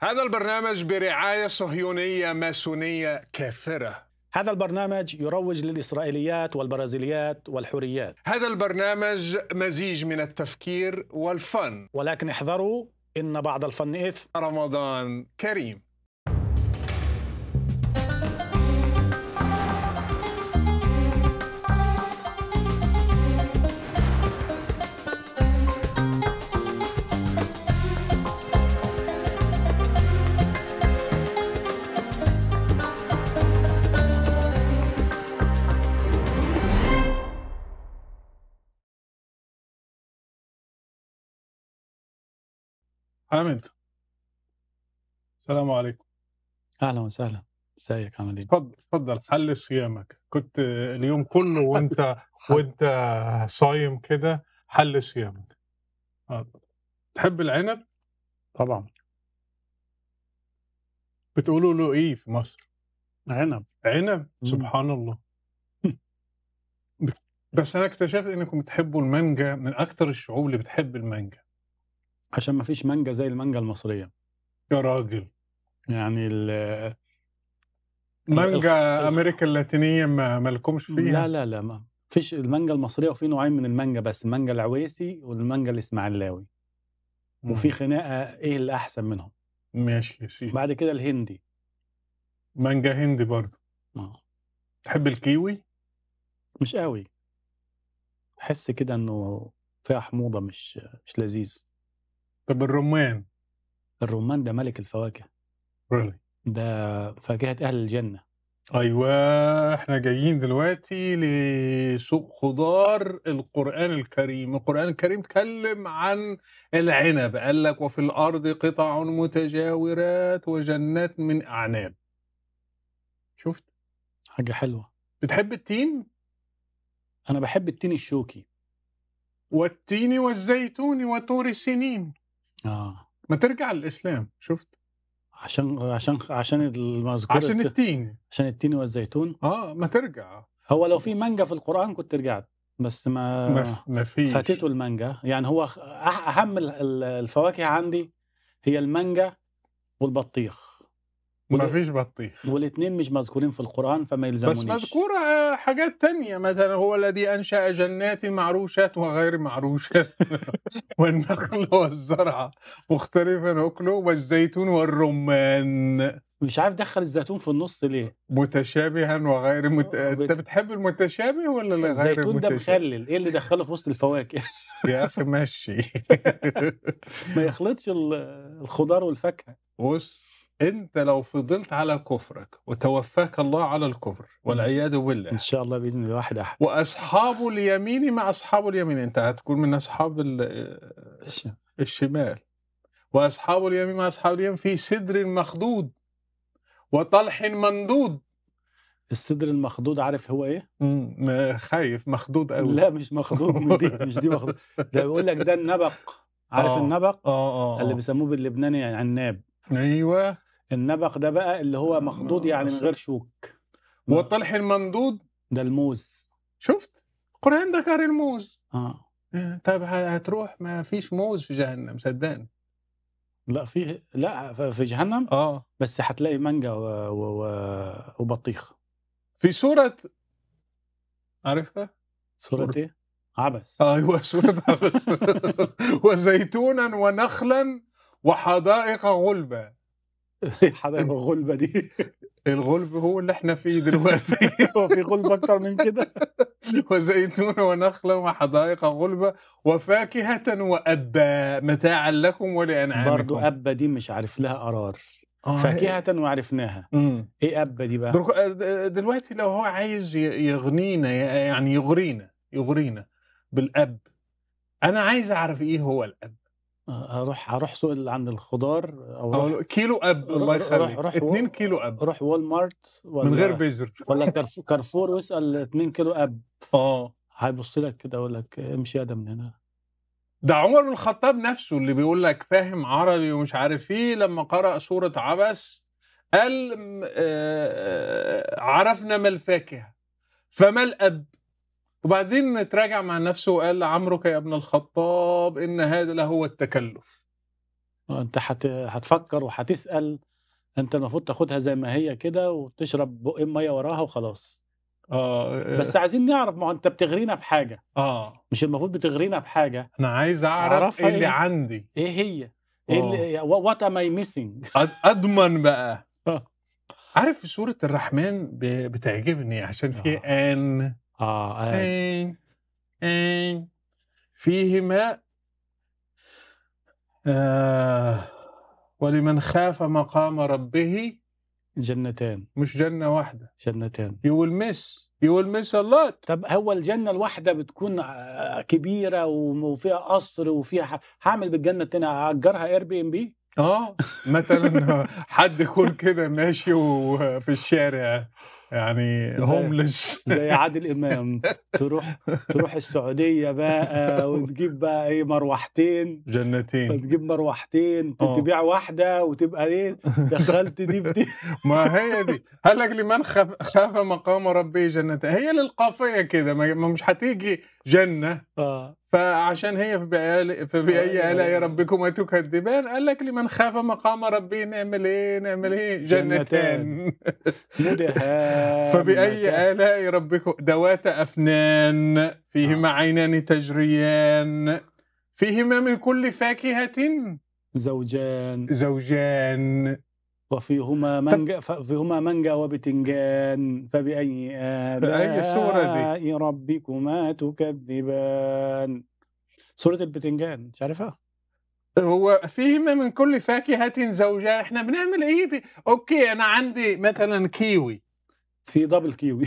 هذا البرنامج برعاية صهيونية ماسونية كافرة هذا البرنامج يروج للإسرائيليات والبرازيليات والحوريات هذا البرنامج مزيج من التفكير والفن ولكن احذروا إن بعض الفن إثم رمضان كريم حامد السلام عليكم اهلا وسهلا ازيك عامل ايه؟ اتفضل اتفضل حل صيامك كنت اليوم كله وانت وانت صايم كده حل صيامك آه. تحب العنب؟ طبعا بتقولوا له ايه في مصر؟ عنب عنب سبحان الله بس انا اكتشفت انكم بتحبوا المانجا من اكثر الشعوب اللي بتحب المانجا عشان ما فيش مانجا زي المانجا المصريه يا راجل يعني ال مانجا امريكا اللاتينيه ما مالكمش فيها لا لا لا ما فيش المانجا المصريه وفي نوعين من المانجا بس المانجا العويسي والمانجا الاسماعيلاوي وفي خناقه ايه اللي احسن منهم ماشي يا سيدي بعد كده الهندي مانجا هندي برضه اه تحب الكيوي مش قوي تحس كده انه فيها حموضه مش مش لذيذ طب الرمان الرمان ده ملك الفواكه really. ده فاكهة أهل الجنة أيوة احنا جايين دلوقتي لسوق خضار القرآن الكريم القرآن الكريم اتكلم عن العنب قال لك وفي الأرض قطع متجاورات وجنات من أعناب شفت حاجة حلوة بتحب التين؟ أنا بحب التين الشوكي والتين والزيتون وطور سنين اه ما ترجع للاسلام شفت عشان عشان عشان المذكور عشان التين عشان التين والزيتون اه ما ترجع هو لو في مانجا في القران كنت رجعت بس ما ما فيش فاتته المانجا يعني هو اهم الفواكه عندي هي المانجا والبطيخ ما فيش بطيخ والاثنين مش مذكورين في القرآن فما يلزمونيش بس مذكورة آه، حاجات تانية مثلا هو الذي أنشأ جنات معروشات وغير معروشات والنخل والزرع مختلفا أكله والزيتون والرمان مش عارف دخل الزيتون في النص ليه متشابها وغير مت... آه، انت بتحب المتشابه ولا غير المتشابه الزيتون ده مخلل ايه اللي دخله في وسط الفواكه يا اخي ماشي ما يخلطش الخضار والفاكهه بص انت لو فضلت على كفرك وتوفاك الله على الكفر والعياذ بالله ان شاء الله باذن الله واحد احد واصحاب اليمين مع اصحاب اليمين انت هتكون من اصحاب آه، الشمال واصحاب اليمين مع اصحاب اليمين في سدر مخضود وطلح منضود السدر المخضود عارف هو ايه؟ امم خايف مخضود قوي لا مش مخضود من دي مش دي مخضود ده بيقول لك ده النبق عارف آه النبق؟ اه اه اللي آه. بيسموه باللبناني عناب ايوه النبق ده بقى اللي هو مخضوض يعني من غير شوك والطلح المندود ده الموز شفت القرآن ذكر الموز اه, آه، طب هتروح ما فيش موز في جهنم صدقني لا في لا في جهنم اه بس هتلاقي مانجا و... و... و... وبطيخ في سورة عارفها؟ سورة, سورة ايه؟ عبس ايوه سورة عبس وزيتونا ونخلا وحدائق غلبا حدائق الغلبه دي الغلب هو اللي احنا فيه دلوقتي هو في غلب اكتر من كده وزيتون ونخلا وحدائق غلبة وفاكهة وأبا متاعا لكم ولأنعامكم برضو أبا دي مش عارف لها قرار آه فاكهة إيه. وعرفناها مم. ايه أبا دي بقى دلوقتي لو هو عايز يغنينا يعني يغرينا يغرينا بالأب أنا عايز أعرف إيه هو الأب هروح هروح سوق عند الخضار او أوه. كيلو اب الله يخليك 2 كيلو اب روح وول مارت ولا من غير بيزر ولا كارفور واسال 2 كيلو اب اه هيبص لك كده يقول لك امشي يا ده من هنا ده عمر بن الخطاب نفسه اللي بيقول لك فاهم عربي ومش عارف ايه لما قرأ سورة عبس قال آه، آه، عرفنا ما الفاكهة فما الأب وبعدين تراجع مع نفسه وقال لعمرك يا ابن الخطاب ان هذا لهو التكلف آه، انت حت... هتفكر وهتسال انت المفروض تاخدها زي ما هي كده وتشرب بق ميه وراها وخلاص اه, آه. بس عايزين نعرف ما انت بتغرينا بحاجه اه مش المفروض بتغرينا بحاجه انا عايز اعرف ايه اللي إيه؟ عندي ايه هي ايه آه. اللي وات ام اي ميسنج اضمن بقى عارف سوره الرحمن بتعجبني عشان في ان اه اي آه. اي آه، آه. فيهما آه ولمن خاف مقام ربه جنتان مش جنة واحدة جنتان you will miss you will miss a lot طب هو الجنة الواحدة بتكون كبيرة وفيها قصر وفيها هعمل بالجنة التانية هأجرها اير بي ام بي اه مثلا حد يكون كده ماشي وفي الشارع يعني هوملس زي عادل امام تروح تروح السعوديه بقى وتجيب بقى ايه مروحتين جنتين تجيب مروحتين آه. تبيع واحده وتبقى ايه دخلت دي في دي ما هي دي قال لك لمن خاف, خاف مقام ربه جنتين هي للقافيه كده ما مش هتيجي جنه آه. فعشان هي فبأي, آلاء آه، آه. ربكما تكذبان قال لك لمن خاف مقام ربه نعمل ايه نعمل ايه جنتان, جنتان. فبأي آلاء ربكما ذوات أفنان فيهما آه. عينان تجريان فيهما من كل فاكهة زوجان زوجان وفيهما مانجا فيهما مانجا وبتنجان فبأي آلاء سورة دي؟ ربكما تكذبان سورة البتنجان مش عارفها؟ هو فيهما من كل فاكهة زوجان احنا بنعمل ايه بي... اوكي انا عندي مثلا كيوي في دبل كيوي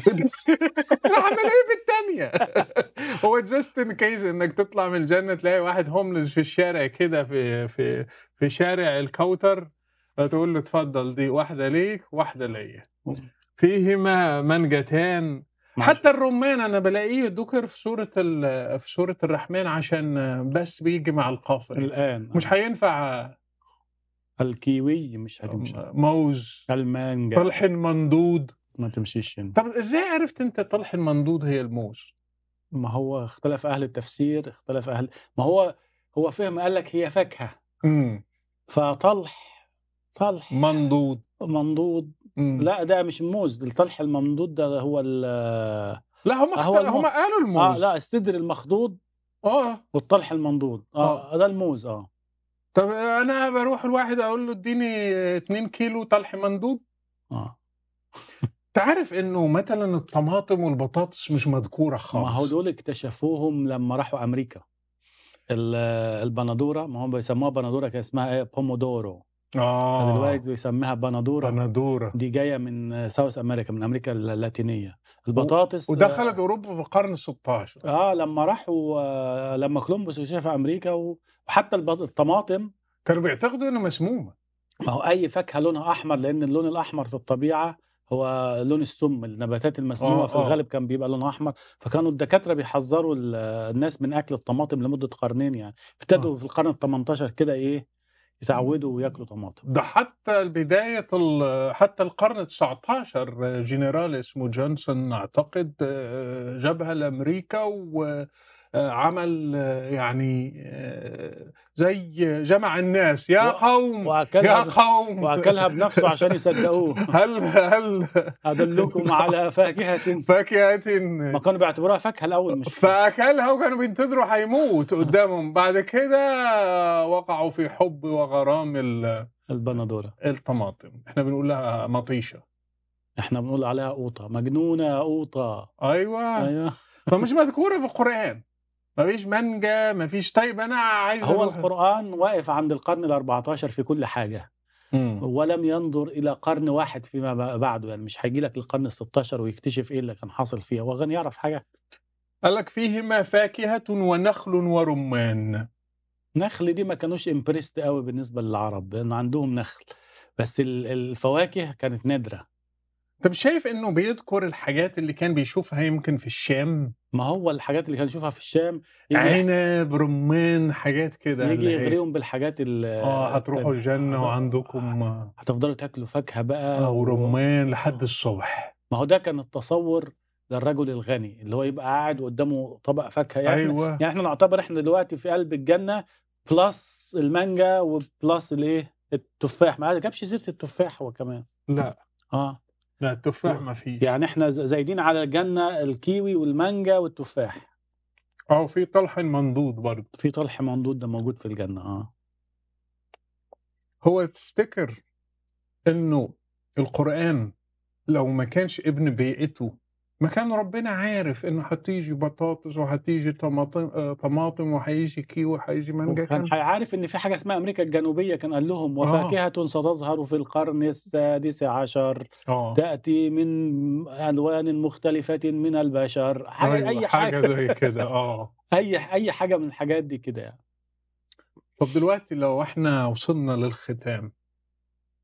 انا ايه بالتانية هو جاست ان كيس انك تطلع من الجنة تلاقي واحد هوملس في الشارع كده في في في شارع الكوثر فتقول له اتفضل دي واحده ليك واحده ليا فيهما منجتان حتى الرمان انا بلاقيه ذكر في سوره في سوره الرحمن عشان بس بيجي مع القافل يعني. الان مش آه. هينفع الكيوي مش هتمشي موز المانجا طلح مندود ما تمشيش هنا طب ازاي عرفت انت طلح المندود هي الموز ما هو اختلف اهل التفسير اختلف اهل ما هو هو فهم قال لك هي فاكهه امم فطلح طلح منضود منضود لا ده مش موز الطلح الممضود ده هو ال لا هم هو هم قالوا آه، الموز آه لا الصدر المخضوض اه والطلح المنضود اه, آه. ده الموز اه طب انا بروح الواحد اقول له اديني 2 كيلو طلح منضود اه تعرف انه مثلا الطماطم والبطاطس مش مذكوره خالص ما هو دول اكتشفوهم لما راحوا امريكا البندوره ما هم بيسموها بندوره كان اسمها ايه بومودورو اه فدلوقتي بيسميها بندوره بندوره دي جايه من ساوث امريكا من امريكا اللاتينيه البطاطس آه، ودخلت اوروبا في القرن ال16 اه لما راحوا آه، لما كولومبوس شاف امريكا وحتى الطماطم كانوا بيعتقدوا انها مسمومه ما هو اي فاكهه لونها احمر لان اللون الاحمر في الطبيعه هو لون السم النباتات المسمومه آه في الغالب آه. كان بيبقى لونها احمر فكانوا الدكاتره بيحذروا الناس من اكل الطماطم لمده قرنين يعني ابتدوا آه. في القرن ال18 كده ايه إمم. يتعودوا وياكلوا طماطم ده حتى بداية حتى القرن 19 جنرال اسمه جونسون أعتقد آه، جابها لأمريكا و آه، عمل آه، يعني آه، زي جمع الناس يا قوم يا قوم واكلها بنفسه عشان يصدقوه هل هل ادلكم على فاكهه فاكهه ما كانوا بيعتبروها فاكهه الاول مش فاكلها وكانوا بينتظروا هيموت قدامهم بعد كده وقعوا في حب وغرام ال... البندوره الطماطم احنا بنقول لها مطيشه احنا بنقول عليها قوطه مجنونه قوطه ايوه ايوه فمش مذكوره في القران مفيش مانجا مفيش طيب انا عايز هو القران واقف عند القرن ال14 في كل حاجه مم. ولم ينظر الى قرن واحد فيما بعده يعني مش هيجي لك للقرن ال16 ويكتشف ايه اللي كان حاصل فيها هو غني يعرف حاجه قال لك فيهما فاكهه ونخل ورمان نخل دي ما كانوش امبريست قوي بالنسبه للعرب لان عندهم نخل بس الفواكه كانت نادره طب شايف انه بيذكر الحاجات اللي كان بيشوفها يمكن في الشام ما هو الحاجات اللي كان يشوفها في الشام عنب رمان حاجات كده يجي يغريهم بالحاجات اللي اه هتروحوا الجنه وعندكم آه، هتفضلوا تاكلوا فاكهه بقى اه ورمان و... لحد آه. الصبح ما هو ده كان التصور للرجل الغني اللي هو يبقى قاعد قدامه طبق فاكهه يعني أيوة. يعني احنا نعتبر احنا دلوقتي في قلب الجنه بلس المانجا وبلس الايه التفاح ما جابش سيره التفاح هو كمان لا اه لا التفاح ما فيش يعني احنا زايدين على الجنه الكيوي والمانجا والتفاح اه في طلح منضود برضه في طلح منضود ده موجود في الجنه اه هو تفتكر انه القران لو ما كانش ابن بيئته ما كان ربنا عارف انه هتيجي بطاطس وهتيجي طماطم آه، طماطم وهيجي كيوي وهيجي مانجا كان عارف ان في حاجه اسمها امريكا الجنوبيه كان قال لهم آه. وفاكهه آه. ستظهر في القرن السادس عشر آه. تاتي من الوان مختلفه من البشر حاجه أيوة اي حاجه, حاجة زي كده اه اي اي حاجه من الحاجات دي كده يعني طب دلوقتي لو احنا وصلنا للختام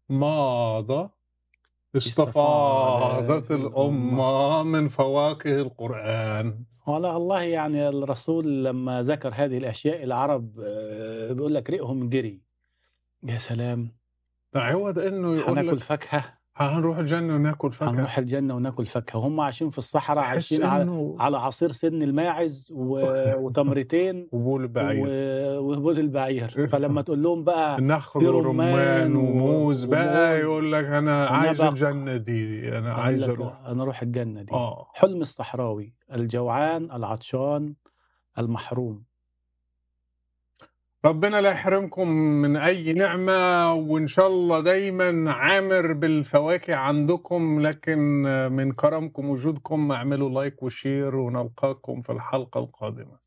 ماضى استفاضت الأمة من فواكه القرآن والله الله يعني الرسول لما ذكر هذه الأشياء العرب آه، بيقول لك ريقهم جري يا سلام عوض انه يقول لك فاكهه هنروح الجنة وناكل فاكهة هنروح الجنة وناكل فاكهة هم عايشين في الصحراء عايشين إنه... على عصير سن الماعز و... وتمرتين وبول البعير و... وبول البعير فلما تقول لهم بقى نخل ورمان وموز بقى يقول لك أنا عايز الجنة دي أنا عايز أروح أنا أروح الجنة دي آه. حلم الصحراوي الجوعان العطشان المحروم ربنا لا يحرمكم من أي نعمة وإن شاء الله دايما عامر بالفواكه عندكم لكن من كرمكم وجودكم اعملوا لايك وشير ونلقاكم في الحلقة القادمة